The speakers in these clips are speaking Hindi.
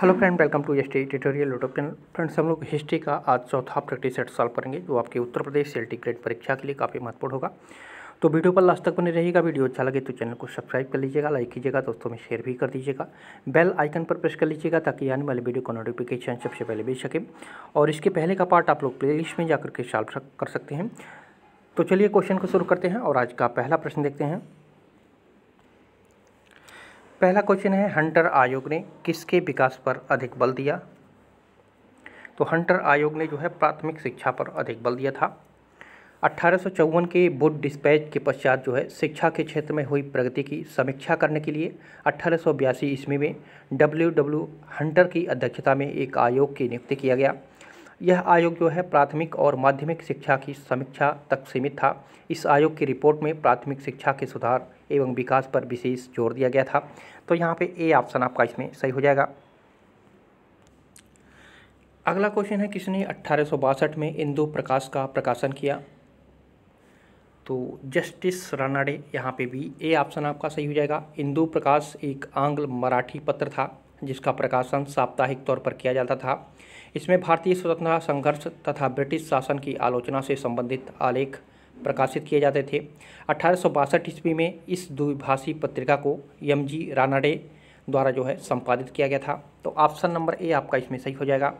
hello friend welcome to S T tutorial YouTube channel friends हम लोग हिस्ट्री का आज चौथा प्रैक्टिस सेट सॉल्व करेंगे जो आपके उत्तर प्रदेश एल ग्रेड परीक्षा के लिए काफ़ी महत्वपूर्ण होगा तो वीडियो पर लास्ट तक बने रहेगा वीडियो अच्छा लगे तो चैनल को सब्सक्राइब कर लीजिएगा लाइक कीजिएगा दोस्तों में शेयर भी कर दीजिएगा बेल आइकन पर प्रेस कर लीजिएगा ताकि आने वाले वीडियो का नोटिफिकेशन सबसे पहले मिल सके और इसके पहले का पार्ट आप लोग प्ले में जाकर के सॉल्व कर सकते हैं तो चलिए क्वेश्चन को शुरू करते हैं और आज का पहला प्रश्न देखते हैं पहला क्वेश्चन है हंटर आयोग ने किसके विकास पर अधिक बल दिया तो हंटर आयोग ने जो है प्राथमिक शिक्षा पर अधिक बल दिया था अट्ठारह के बुड डिस्पैच के पश्चात जो है शिक्षा के क्षेत्र में हुई प्रगति की समीक्षा करने के लिए अट्ठारह ईस्वी में डब्ल्यू डब्ल्यू हंटर की अध्यक्षता में एक आयोग की नियुक्ति किया गया यह आयोग जो है प्राथमिक और माध्यमिक शिक्षा की समीक्षा तक सीमित था इस आयोग की रिपोर्ट में प्राथमिक शिक्षा के सुधार एवं विकास पर विशेष जोर दिया गया था तो यहाँ पे ए ऑप्शन आपका इसमें सही हो जाएगा अगला क्वेश्चन है किसने अट्ठारह में इंदु प्रकाश का प्रकाशन किया तो जस्टिस रानाडे यहाँ पे भी ए ऑप्शन आपका सही हो जाएगा इंदु प्रकाश एक आंग्ल मराठी पत्र था जिसका प्रकाशन साप्ताहिक तौर पर किया जाता था इसमें भारतीय स्वतंत्रता संघर्ष तथा ब्रिटिश शासन की आलोचना से संबंधित आलेख प्रकाशित किए जाते थे अठारह ईस्वी में इस द्विभाषी पत्रिका को एम जी रानाडे द्वारा जो है संपादित किया गया था तो ऑप्शन नंबर ए आपका इसमें सही हो जाएगा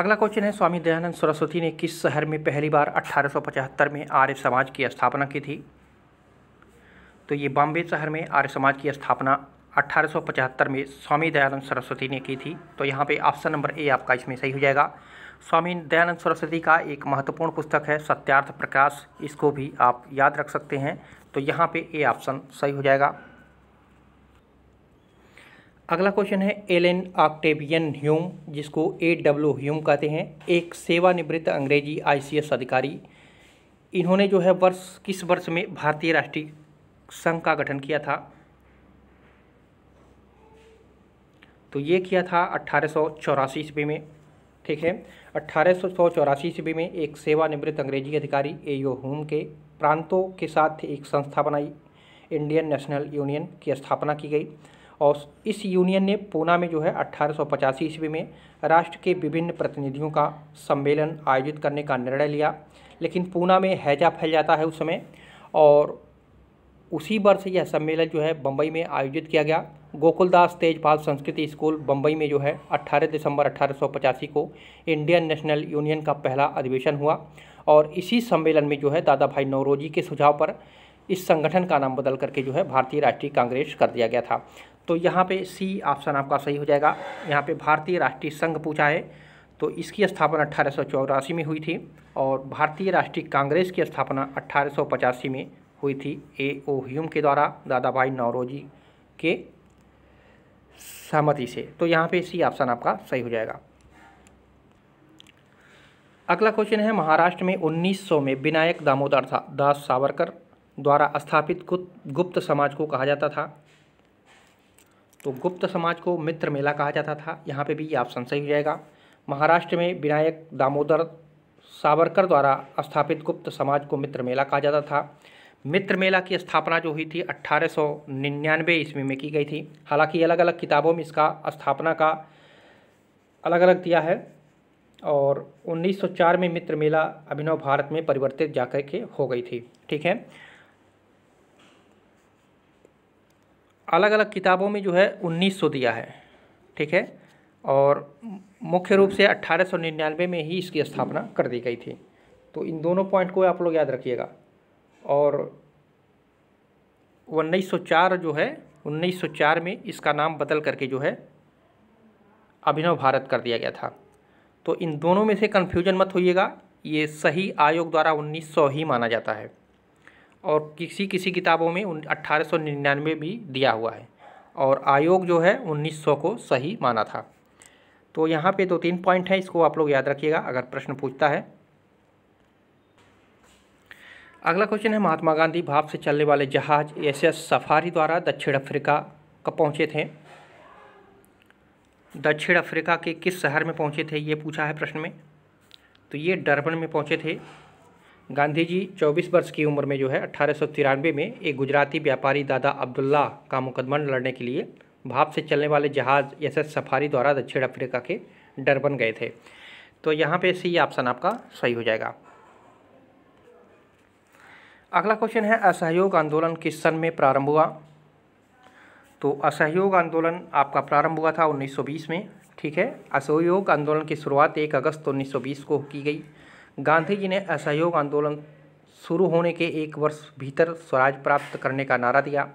अगला क्वेश्चन है स्वामी दयानंद सरस्वती ने किस शहर में पहली बार 1875 में आर्य समाज की स्थापना की थी तो ये बॉम्बे शहर में आर्य समाज की स्थापना 1875 में स्वामी दयानंद सरस्वती ने की थी तो यहाँ पे ऑप्शन नंबर ए आपका इसमें सही हो जाएगा स्वामी दयानंद सरस्वती का एक महत्वपूर्ण पुस्तक है सत्यार्थ प्रकाश इसको भी आप याद रख सकते हैं तो यहाँ पे ए ऑप्शन सही हो जाएगा अगला क्वेश्चन है एलेन ऑक्टेवियन ह्यूम जिसको ए डब्ल्यू ह्यूम कहते हैं एक सेवानिवृत्त अंग्रेजी आईसीएस अधिकारी इन्होंने जो है वर्ष किस वर्ष में भारतीय राष्ट्रीय संघ का गठन किया था तो ये किया था अट्ठारह सौ चौरासी ईस्वी में ठीक है अट्ठारह सौ चौरासी ईस्वी में एक सेवानिवृत्त अंग्रेजी अधिकारी ए यू होम के प्रांतों के साथ एक संस्था बनाई इंडियन नेशनल यूनियन की स्थापना की गई और इस यूनियन ने पूना में जो है अट्ठारह ईस्वी में राष्ट्र के विभिन्न प्रतिनिधियों का सम्मेलन आयोजित करने का निर्णय लिया लेकिन पूना में हैजा फैल जाता है उस समय और उसी वर्ष यह सम्मेलन जो है बम्बई में आयोजित किया गया गोकुलदास तेजपाल संस्कृति स्कूल बम्बई में जो है 18 दिसंबर अठारह को इंडियन नेशनल यूनियन का पहला अधिवेशन हुआ और इसी सम्मेलन में जो है दादा भाई नवरोजी के सुझाव पर इस संगठन का नाम बदल करके जो है भारतीय राष्ट्रीय कांग्रेस कर दिया गया था तो यहाँ पे सी ऑप्शन आपका सही हो जाएगा यहाँ पे भारतीय राष्ट्रीय संघ पूछा है तो इसकी स्थापना अट्ठारह में हुई थी और भारतीय राष्ट्रीय कांग्रेस की स्थापना अट्ठारह में हुई थी ए ओ ह्यूम के द्वारा दादा भाई नौरोजी के सहमति से तो यहाँ पे सी ऑप्शन आपका सही हो जाएगा अगला क्वेश्चन है महाराष्ट्र में 1900 में विनायक दामोदर दास सावरकर द्वारा स्थापित गुप्त समाज को कहा जाता था तो गुप्त समाज को मित्र मेला कहा जाता था यहाँ पे भी ये ऑप्शन सही हो जाएगा महाराष्ट्र में विनायक दामोदर सावरकर द्वारा स्थापित गुप्त समाज को मित्र मेला कहा जाता था मित्र मेला की स्थापना जो हुई थी अट्ठारह सौ निन्यानवे ईस्वी में की गई थी हालांकि अलग अलग किताबों में इसका स्थापना का अलग अलग दिया है और 1904 में मित्र मेला अभिनव भारत में परिवर्तित जाकर के हो गई थी ठीक है अलग अलग किताबों में जो है 1900 दिया है ठीक है और मुख्य रूप से 1899 में ही इसकी स्थापना कर दी गई थी तो इन दोनों पॉइंट को आप लोग याद रखिएगा और 1904 जो है 1904 में इसका नाम बदल करके जो है अभिनव भारत कर दिया गया था तो इन दोनों में से कन्फ्यूजन मत होइएगा ये सही आयोग द्वारा 1900 ही माना जाता है और किसी किसी किताबों में अट्ठारह सौ भी दिया हुआ है और आयोग जो है 1900 को सही माना था तो यहाँ पे दो तीन पॉइंट हैं इसको आप लोग याद रखिएगा अगर प्रश्न पूछता है अगला क्वेश्चन है महात्मा गांधी भाप से चलने वाले जहाज एस एस सफारी द्वारा दक्षिण अफ्रीका कब पहुँचे थे दक्षिण अफ्रीका के किस शहर में पहुँचे थे ये पूछा है प्रश्न में तो ये डरबन में पहुँचे थे गांधी जी चौबीस वर्ष की उम्र में जो है अट्ठारह में एक गुजराती व्यापारी दादा अब्दुल्ला का मुकदमा लड़ने के लिए भाप से चलने वाले जहाज़ एस एस सफारी द्वारा दक्षिण अफ्रीका के डरबन गए थे तो यहाँ पे सी ऑप्शन आपका सही हो जाएगा अगला क्वेश्चन है असहयोग आंदोलन किस सन में प्रारंभ हुआ तो असहयोग आंदोलन आपका प्रारंभ हुआ था 1920 में ठीक है असहयोग आंदोलन की शुरुआत 1 अगस्त 1920 को की गई गांधी जी ने असहयोग आंदोलन शुरू होने के एक वर्ष भीतर स्वराज प्राप्त करने का नारा दिया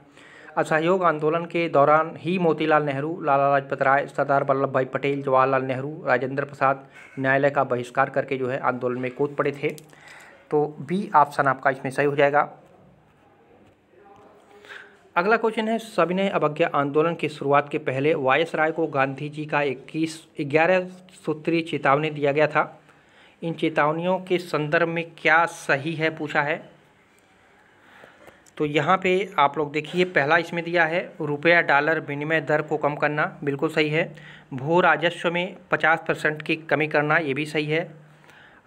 असहयोग आंदोलन के दौरान ही मोतीलाल नेहरू लाला लाजपत राय सरदार वल्लभ भाई पटेल जवाहरलाल नेहरू राजेंद्र प्रसाद न्यायालय का बहिष्कार करके जो है आंदोलन में कूद पड़े थे तो बी ऑप्शन आपका इसमें सही हो जाएगा अगला क्वेश्चन है सविनय अवज्ञा आंदोलन की शुरुआत के पहले वायस राय को गांधी जी का इक्कीस ग्यारह सूत्री चेतावनी दिया गया था इन चेतावनियों के संदर्भ में क्या सही है पूछा है तो यहाँ पे आप लोग देखिए पहला इसमें दिया है रुपया डॉलर विनिमय दर को कम करना बिल्कुल सही है भू राजस्व में पचास परसेंट की कमी करना ये भी सही है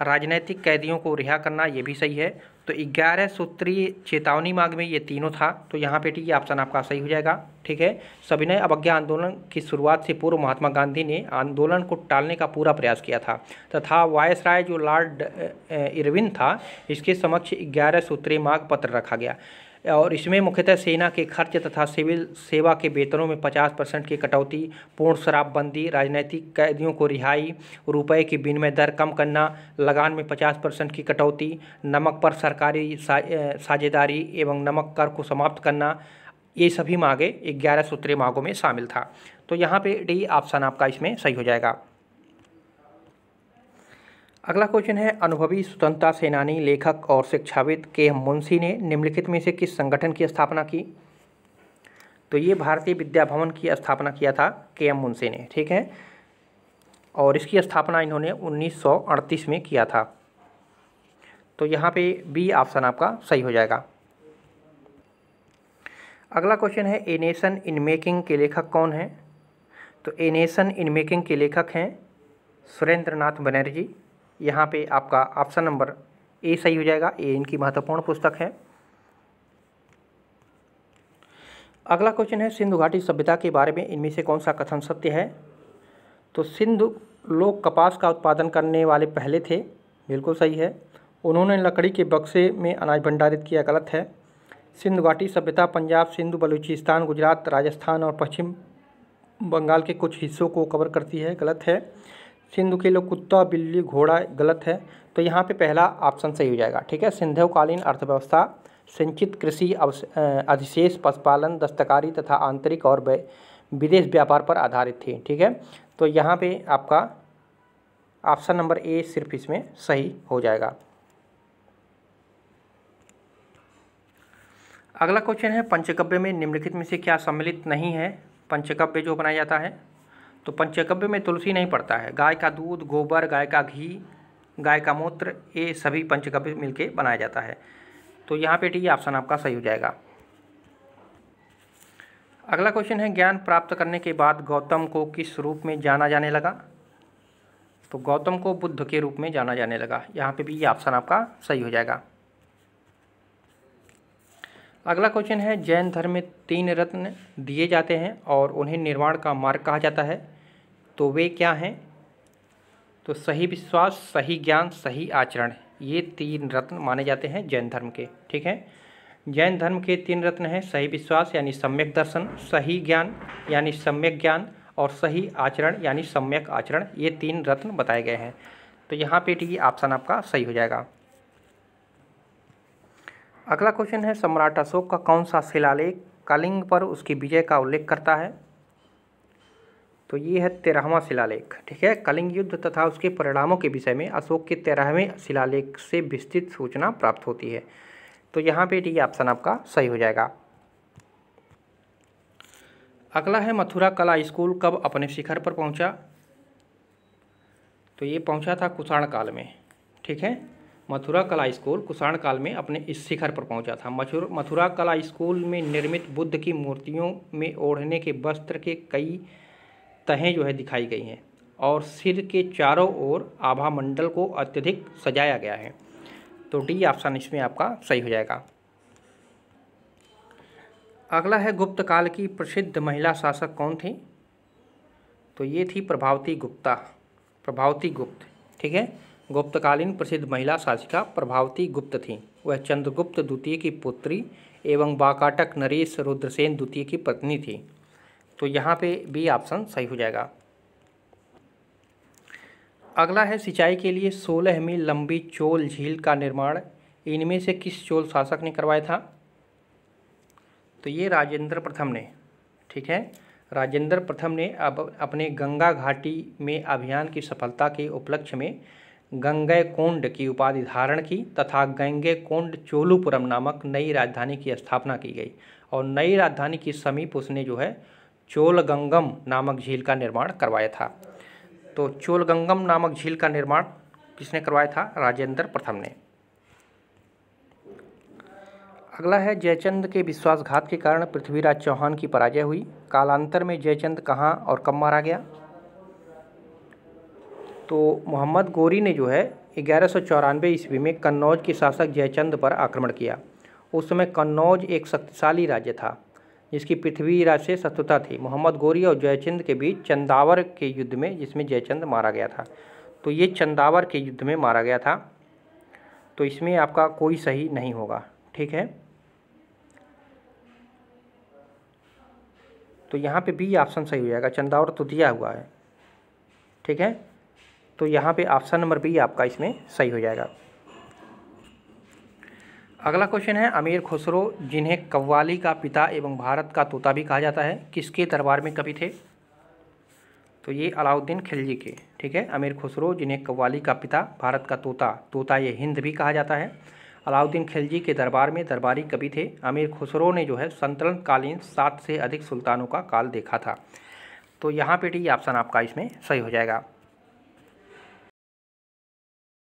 राजनैतिक कैदियों को रिहा करना ये भी सही है तो ग्यारह सूत्रीय चेतावनी मांग में ये तीनों था तो यहाँ पे ठीक है ऑप्शन आपका सही हो जाएगा ठीक है सविनय अवज्ञा आंदोलन की शुरुआत से पूर्व महात्मा गांधी ने आंदोलन को टालने का पूरा प्रयास किया था तथा वायस राय जो लॉर्ड इरविन था इसके समक्ष ग्यारह सूत्रीय मांग पत्र रखा गया और इसमें मुख्यतः सेना के खर्च तथा सिविल सेवा के वेतनों में 50 परसेंट की कटौती पूर्ण शराबबंदी राजनीतिक कैदियों को रिहाई रुपए की विनिमय दर कम करना लगान में 50 परसेंट की कटौती नमक पर सरकारी सा, साझेदारी एवं नमक कर को समाप्त करना ये सभी मांगे ग्यारह सूत्रीय मांगों में शामिल था तो यहाँ पे डी ऑप्शन आपका इसमें सही हो जाएगा अगला क्वेश्चन है अनुभवी स्वतंत्रता सेनानी लेखक और शिक्षाविद के एम मुंशी ने निम्नलिखित में से किस संगठन की स्थापना की तो ये भारतीय विद्या भवन की स्थापना किया था के एम मुंशी ने ठीक है और इसकी स्थापना इन्होंने 1938 में किया था तो यहाँ पे बी ऑप्शन आपका सही हो जाएगा अगला क्वेश्चन है ए नेशन इन मेकिंग के लेखक कौन हैं तो ए नेशन इन मेकिंग के लेखक हैं सुरेंद्र नाथ बनर्जी यहाँ पे आपका ऑप्शन नंबर ए सही हो जाएगा ए इनकी महत्वपूर्ण पुस्तक है अगला क्वेश्चन है सिंधु घाटी सभ्यता के बारे में इनमें से कौन सा कथन सत्य है तो सिंधु लोग कपास का उत्पादन करने वाले पहले थे बिल्कुल सही है उन्होंने लकड़ी के बक्से में अनाज भंडारित किया गलत है सिंधु घाटी सभ्यता पंजाब सिंधु बलूचिस्तान गुजरात राजस्थान और पश्चिम बंगाल के कुछ हिस्सों को कवर करती है गलत है सिंधु के लोग कुत्ता बिल्ली घोड़ा गलत है तो यहाँ पे पहला ऑप्शन सही हो जाएगा ठीक है सिंधुकालीन अर्थव्यवस्था सिंचित कृषि अधिशेष पशुपालन दस्तकारी तथा आंतरिक और विदेश व्यापार पर आधारित थी ठीक है तो यहाँ पे आपका ऑप्शन नंबर ए सिर्फ इसमें सही हो जाएगा अगला क्वेश्चन है पंचकव्य में निम्नलिखित में से क्या सम्मिलित नहीं है पंचकव्य जो बनाया जाता है तो पंचकव्य में तुलसी नहीं पड़ता है गाय का दूध गोबर गाय का घी गाय का मूत्र ये सभी पंचकव्य मिलके बनाया जाता है तो यहाँ पे डी ऑप्शन आपका सही हो जाएगा अगला क्वेश्चन है ज्ञान प्राप्त करने के बाद गौतम को किस रूप में जाना जाने लगा तो गौतम को बुद्ध के रूप में जाना जाने लगा यहाँ पे भी ये ऑप्शन आपका सही हो जाएगा अगला क्वेश्चन है जैन धर्म में तीन रत्न दिए जाते हैं और उन्हें निर्माण का मार्ग कहा जाता है तो वे क्या हैं तो सही विश्वास सही ज्ञान सही आचरण ये तीन रत्न माने जाते हैं जैन धर्म के ठीक है जैन धर्म के तीन रत्न हैं सही विश्वास यानी सम्यक दर्शन सही ज्ञान यानी सम्यक ज्ञान और सही आचरण यानी सम्यक आचरण ये तीन रत्न बताए गए हैं तो यहाँ पे ठीक ऑप्शन आपका सही हो जाएगा अगला क्वेश्चन है सम्राट अशोक का कौन सा शिलालेख कलिंग पर उसकी विजय का उल्लेख करता है तो ये है तेरहवा शिलालेख ठीक है कलिंग युद्ध तथा उसके परिणामों के विषय में अशोक के तेरहवें शिलालेख से विस्तृत सूचना प्राप्त होती है तो यहाँ पे ये ऑप्शन आपका सही हो जाएगा अगला है मथुरा कला स्कूल कब अपने शिखर पर पहुँचा तो ये पहुँचा था कुषाण काल में ठीक है मथुरा कला स्कूल कुषाण काल में अपने इस शिखर पर पहुंचा था मथुर मथुरा कला स्कूल में निर्मित बुद्ध की मूर्तियों में ओढ़ने के वस्त्र के कई तहें जो है दिखाई गई हैं और सिर के चारों ओर आभा मंडल को अत्यधिक सजाया गया है तो डी ऑप्शन इसमें आपका सही हो जाएगा अगला है गुप्त काल की प्रसिद्ध महिला शासक कौन थी तो ये थी प्रभावती गुप्ता प्रभावती गुप्त ठीक है गुप्तकालीन प्रसिद्ध महिला शासिका प्रभावती गुप्त थी वह चंद्रगुप्त द्वितीय की पुत्री एवं बाकाटक नरेश रुद्रसेन द्वितीय की पत्नी थी तो यहाँ पे भी ऑप्शन सही हो जाएगा अगला है सिंचाई के लिए सोलह मील लंबी चोल झील का निर्माण इनमें से किस चोल शासक ने करवाया था तो ये राजेंद्र प्रथम ने ठीक है राजेंद्र प्रथम ने अब अपने गंगा घाटी में अभियान की सफलता के उपलक्ष्य में गंगे कोंड की उपाधि धारण की तथा गंगे कोंड चोलूपुरम नामक नई राजधानी की स्थापना की गई और नई राजधानी के समीप उसने जो है चोलगंगम नामक झील का निर्माण करवाया था तो चोलगंगम नामक झील का निर्माण किसने करवाया था राजेंद्र प्रथम ने अगला है जयचंद के विश्वासघात के कारण पृथ्वीराज चौहान की पराजय हुई कालांतर में जयचंद कहाँ और कब मारा गया तो मोहम्मद गोरी ने जो है ग्यारह सौ चौरानवे ईस्वी में कन्नौज के शासक जयचंद पर आक्रमण किया उस समय कन्नौज एक शक्तिशाली राज्य था जिसकी पृथ्वीराज से शत्रुता थी मोहम्मद गोरी और जयचंद के बीच चंदावर के युद्ध में जिसमें जयचंद मारा गया था तो ये चंदावर के युद्ध में मारा गया था तो इसमें आपका कोई सही नहीं होगा ठीक है तो यहाँ पे बी ऑप्शन सही हो जाएगा चंदावर तो दिया हुआ है ठीक है तो यहाँ पे ऑप्शन नंबर बी आपका इसमें सही हो जाएगा अगला क्वेश्चन है अमीर खुसरो जिन्हें कव्वाली का पिता एवं भारत का तोता भी कहा जाता है किसके दरबार में कभी थे तो ये अलाउद्दीन खिलजी के ठीक है अमीर खुसरो जिन्हें कव्वाली का पिता भारत का तोता तोता ये हिंद भी कहा जाता है अलाउद्दीन खिलजी के दरबार में दरबारी कवि थे अमीर खुसरो ने जो है संतलनकालीन सात से अधिक सुल्तानों का काल देखा था तो यहाँ पे टी ऑप्शन आपका इसमें सही हो जाएगा